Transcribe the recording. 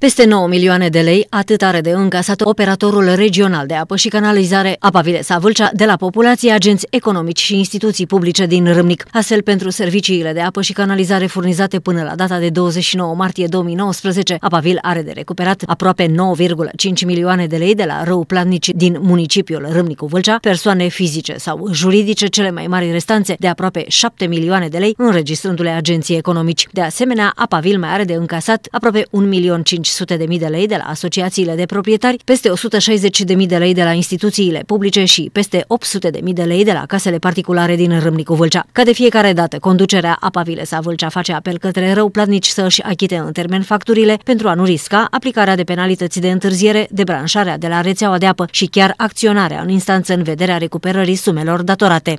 Peste 9 milioane de lei, atât are de încasat operatorul regional de apă și canalizare Apa vile Savâlcea, de la populații agenți economici și instituții publice din Râmnic. Astfel, pentru serviciile de apă și canalizare furnizate până la data de 29 martie 2019, Apavil are de recuperat aproape 9,5 milioane de lei de la răuplatnici din municipiul Râmnicu Vâlcea, persoane fizice sau juridice cele mai mari restanțe de aproape 7 milioane de lei, înregistrându-le agenții economici. De asemenea, Apavil mai are de încasat aproape 1 milion 5 500.000 de de lei de la asociațiile de proprietari, peste 160.000 de de lei de la instituțiile publice și peste 800.000 de de lei de la casele particulare din Râmnicu-Vâlcea. Ca de fiecare dată, conducerea APA Vilesa-Vâlcea face apel către platnici să-și achite în termen facturile pentru a nu risca aplicarea de penalități de întârziere, debranșarea de la rețeaua de apă și chiar acționarea în instanță în vederea recuperării sumelor datorate.